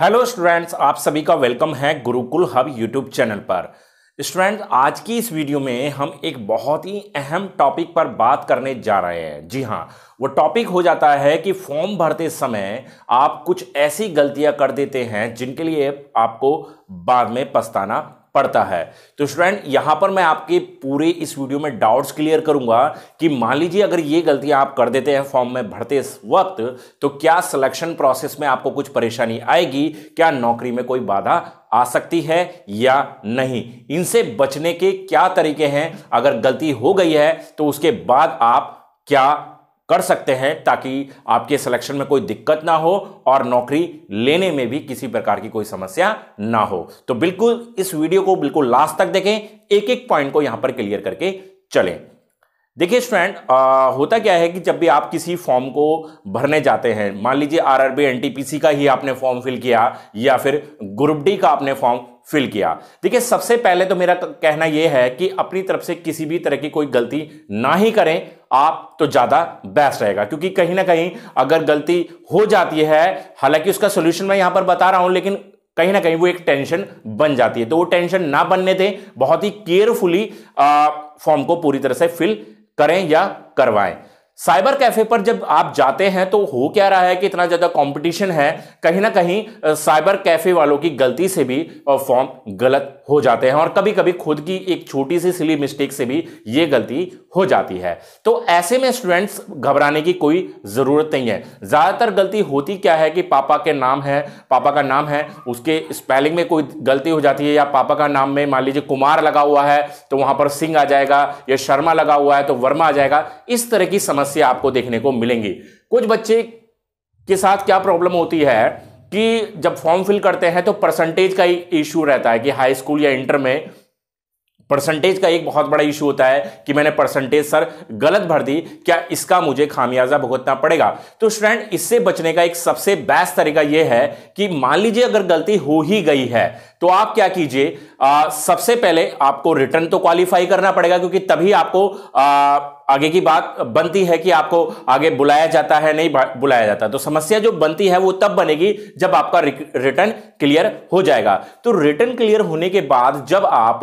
hello students आप सभी का वेलकम है गुरुकुल हब यूट्यूब चैनल पर स्टूडेंट्स आज की इस वीडियो में हम एक बहुत ही अहम टॉपिक पर बात करने जा रहे हैं जी हाँ वो टॉपिक हो जाता है कि फॉर्म भरते समय आप कुछ ऐसी गलतियां कर देते हैं जिनके लिए आपको बाद में पछताना पड़ता है तो स्टूडेंट यहां पर मैं आपके पूरे इस वीडियो में डाउट्स क्लियर करूंगा कि मान लीजिए अगर ये गलतियां आप कर देते हैं फॉर्म में भरते वक्त तो क्या सिलेक्शन प्रोसेस में आपको कुछ परेशानी आएगी क्या नौकरी में कोई बाधा आ सकती है या नहीं इनसे बचने के क्या तरीके हैं अगर गलती हो गई है तो उसके बाद आप क्या कर सकते हैं ताकि आपके सिलेक्शन में कोई दिक्कत ना हो और नौकरी लेने में भी किसी प्रकार की कोई समस्या ना हो तो बिल्कुल इस वीडियो को बिल्कुल लास्ट तक देखें एक एक पॉइंट को यहां पर क्लियर करके चलें देखिए स्टूडेंट होता क्या है कि जब भी आप किसी फॉर्म को भरने जाते हैं मान लीजिए आरआरबी एनटीपीसी का ही आपने फॉर्म फिल किया या फिर ग्रुप डी का आपने फॉर्म फिल किया देखिए सबसे पहले तो मेरा कहना यह है कि अपनी तरफ से किसी भी तरह की कोई गलती ना ही करें आप तो ज़्यादा बेस्ट रहेगा क्योंकि कहीं ना कहीं अगर गलती हो जाती है हालांकि उसका सोल्यूशन मैं यहां पर बता रहा हूं लेकिन कहीं ना कहीं वो एक टेंशन बन जाती है तो वो टेंशन ना बनने दें बहुत ही केयरफुली फॉर्म को पूरी तरह से फिल करें या करवाएं साइबर कैफे पर जब आप जाते हैं तो हो क्या रहा है कि इतना ज़्यादा कंपटीशन है कहीं ना कहीं साइबर कैफे वालों की गलती से भी फॉर्म गलत हो जाते हैं और कभी कभी खुद की एक छोटी सी सिली मिस्टेक से भी ये गलती हो जाती है तो ऐसे में स्टूडेंट्स घबराने की कोई ज़रूरत नहीं है ज़्यादातर गलती होती क्या है कि पापा के नाम है पापा का नाम है उसके स्पेलिंग में कोई गलती हो जाती है या पापा का नाम में मान लीजिए कुमार लगा हुआ है तो वहां पर सिंह आ जाएगा या शर्मा लगा हुआ है तो वर्मा आ जाएगा इस तरह की समस्या समस्या आपको देखने को मिलेंगी कुछ बच्चे के साथ क्या प्रॉब्लम होती है कि जब फॉर्म फिल करते हैं तो परसेंटेज का इशू रहता है कि हाई स्कूल या इंटर में परसेंटेज का एक बहुत बड़ा इशू होता है कि मैंने परसेंटेज सर गलत भर दी क्या इसका मुझे खामियाजा भुगतना पड़ेगा तो स्टूडेंट इससे बचने का एक सबसे बेस्ट तरीका यह है कि मान लीजिए अगर गलती हो ही गई है तो आप क्या कीजिए सबसे पहले आपको रिटर्न तो क्वालिफाई करना पड़ेगा क्योंकि तभी आपको आ, आगे की बात बनती है कि आपको आगे बुलाया जाता है नहीं बुलाया जाता तो समस्या जो बनती है वो तब बनेगी जब आपका रिटर्न क्लियर हो जाएगा तो रिटर्न क्लियर होने के बाद जब आप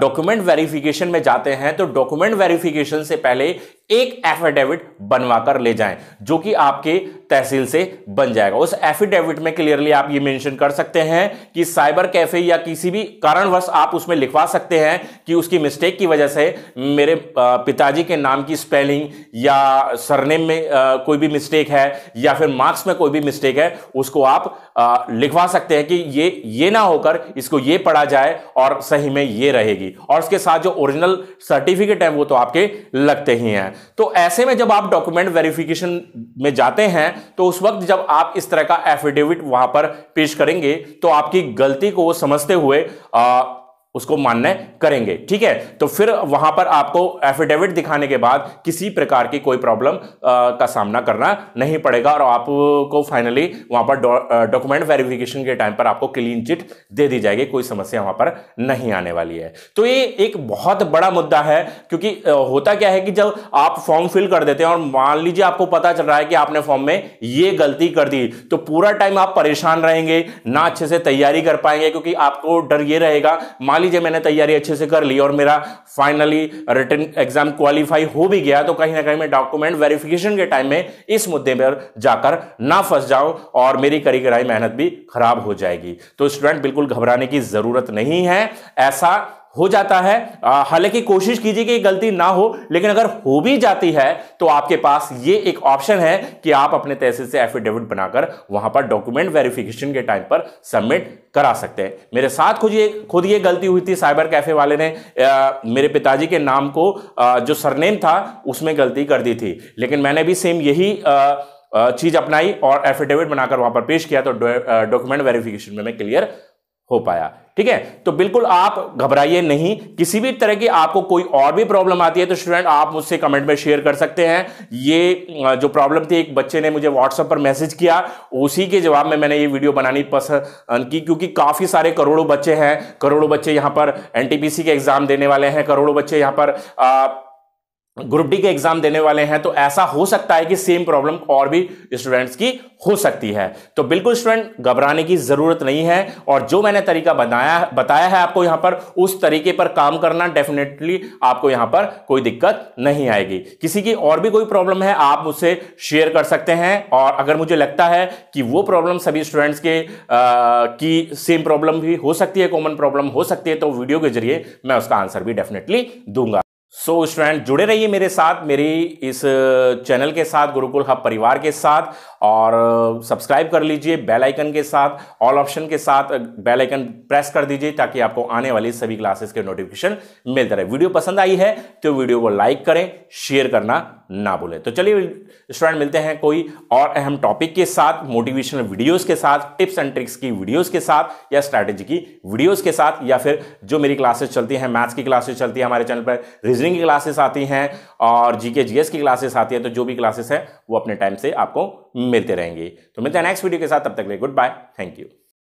डॉक्यूमेंट वेरिफिकेशन में जाते हैं तो डॉक्यूमेंट वेरिफिकेशन से पहले एक एफिडेविट बनवाकर ले जाएं जो कि आपके तहसील से बन जाएगा उस एफिडेविट में क्लियरली आप ये मेंशन कर सकते हैं कि साइबर कैफे या किसी भी कारणवश आप उसमें लिखवा सकते हैं कि उसकी मिस्टेक की वजह से मेरे पिताजी के नाम की स्पेलिंग या सरनेम में कोई भी मिस्टेक है या फिर मार्क्स में कोई भी मिस्टेक है उसको आप लिखवा सकते हैं कि ये ये ना होकर इसको ये पढ़ा जाए और सही में ये रहेगी और उसके साथ जो ओरिजिनल सर्टिफिकेट है वो तो आपके लगते ही हैं तो ऐसे में जब आप डॉक्यूमेंट वेरिफिकेशन में जाते हैं तो उस वक्त जब आप इस तरह का एफिडेविट वहां पर पेश करेंगे तो आपकी गलती को समझते हुए आ, उसको मान्य करेंगे ठीक है तो फिर वहां पर आपको एफिडेविट दिखाने के बाद किसी प्रकार की कोई प्रॉब्लम का सामना करना नहीं पड़ेगा और आपको फाइनली वहां पर डॉक्यूमेंट वेरिफिकेशन के टाइम पर आपको क्लीन चिट दे दी जाएगी कोई समस्या वहां पर नहीं आने वाली है तो ये एक बहुत बड़ा मुद्दा है क्योंकि होता क्या है कि जब आप फॉर्म फिल कर देते हैं और मान लीजिए आपको पता चल रहा है कि आपने फॉर्म में ये गलती कर दी तो पूरा टाइम आप परेशान रहेंगे ना अच्छे से तैयारी कर पाएंगे क्योंकि आपको डर ये रहेगा मान लीजिए मैंने तैयारी अच्छे से कर ली और मेरा फाइनली रिटर्न एग्जाम क्वालिफाई हो भी गया तो कहीं ना कहीं मैं डॉक्यूमेंट वेरिफिकेशन के टाइम में इस मुद्दे पर जाकर ना फंस जाऊं और मेरी करी कराई मेहनत भी खराब हो जाएगी तो स्टूडेंट बिल्कुल घबराने की जरूरत नहीं है ऐसा हो जाता है हालांकि कोशिश कीजिए कि गलती ना हो लेकिन अगर हो भी जाती है तो आपके पास ये एक ऑप्शन है कि आप अपने तहसील से एफिडेविट बनाकर वहां पर डॉक्यूमेंट वेरिफिकेशन के टाइम पर सबमिट करा सकते हैं मेरे साथ खुद ये खुद ये गलती हुई थी साइबर कैफे वाले ने आ, मेरे पिताजी के नाम को आ, जो सरनेम था उसमें गलती कर दी थी लेकिन मैंने भी सेम यही आ, चीज अपनाई और एफिडेविट बनाकर वहां पर पेश किया तो डॉक्यूमेंट वेरिफिकेशन में मैं क्लियर हो पाया ठीक है तो बिल्कुल आप घबराइए नहीं किसी भी तरह की आपको कोई और भी प्रॉब्लम आती है तो स्टूडेंट आप मुझसे कमेंट में शेयर कर सकते हैं ये जो प्रॉब्लम थी एक बच्चे ने मुझे व्हाट्सएप पर मैसेज किया उसी के जवाब में मैंने ये वीडियो बनानी पसंद की क्योंकि काफ़ी सारे करोड़ों बच्चे हैं करोड़ों बच्चे यहाँ पर एन के एग्ज़ाम देने वाले हैं करोड़ों बच्चे यहाँ पर आ, ग्रुप डी के एग्जाम देने वाले हैं तो ऐसा हो सकता है कि सेम प्रॉब्लम और भी स्टूडेंट्स की हो सकती है तो बिल्कुल स्टूडेंट घबराने की जरूरत नहीं है और जो मैंने तरीका बनाया बताया है आपको यहां पर उस तरीके पर काम करना डेफिनेटली आपको यहां पर कोई दिक्कत नहीं आएगी किसी की और भी कोई प्रॉब्लम है आप उसे शेयर कर सकते हैं और अगर मुझे लगता है कि वो प्रॉब्लम सभी स्टूडेंट्स के आ, की सेम प्रॉब्लम भी हो सकती है कॉमन प्रॉब्लम हो सकती है तो वीडियो के जरिए मैं उसका आंसर भी डेफिनेटली दूंगा सो so, स्टूडेंट जुड़े रहिए मेरे साथ मेरी इस चैनल के साथ गुरुकुल हब परिवार के साथ और सब्सक्राइब कर लीजिए बेल आइकन के साथ ऑल ऑप्शन के साथ बेल आइकन प्रेस कर दीजिए ताकि आपको आने वाली सभी क्लासेस के नोटिफिकेशन मिलते रहे वीडियो पसंद आई है तो वीडियो को लाइक करें शेयर करना ना भूलें तो चलिए स्टूडेंट मिलते हैं कोई और अहम टॉपिक के साथ मोटिवेशनल वीडियोस के साथ टिप्स एंड ट्रिक्स की वीडियोस के साथ या स्ट्रैटेजी की वीडियोस के साथ या फिर जो मेरी क्लासेस चलती हैं मैथ्स की क्लासेस चलती है हमारे चैनल पर रीजनिंग की क्लासेस आती हैं और जीके जीएस की क्लासेस आती है तो जो भी क्लासेस हैं वो अपने टाइम से आपको मिलते रहेंगे तो मिलते हैं नेक्स्ट वीडियो के साथ तब तक ले गुड बाय थैंक यू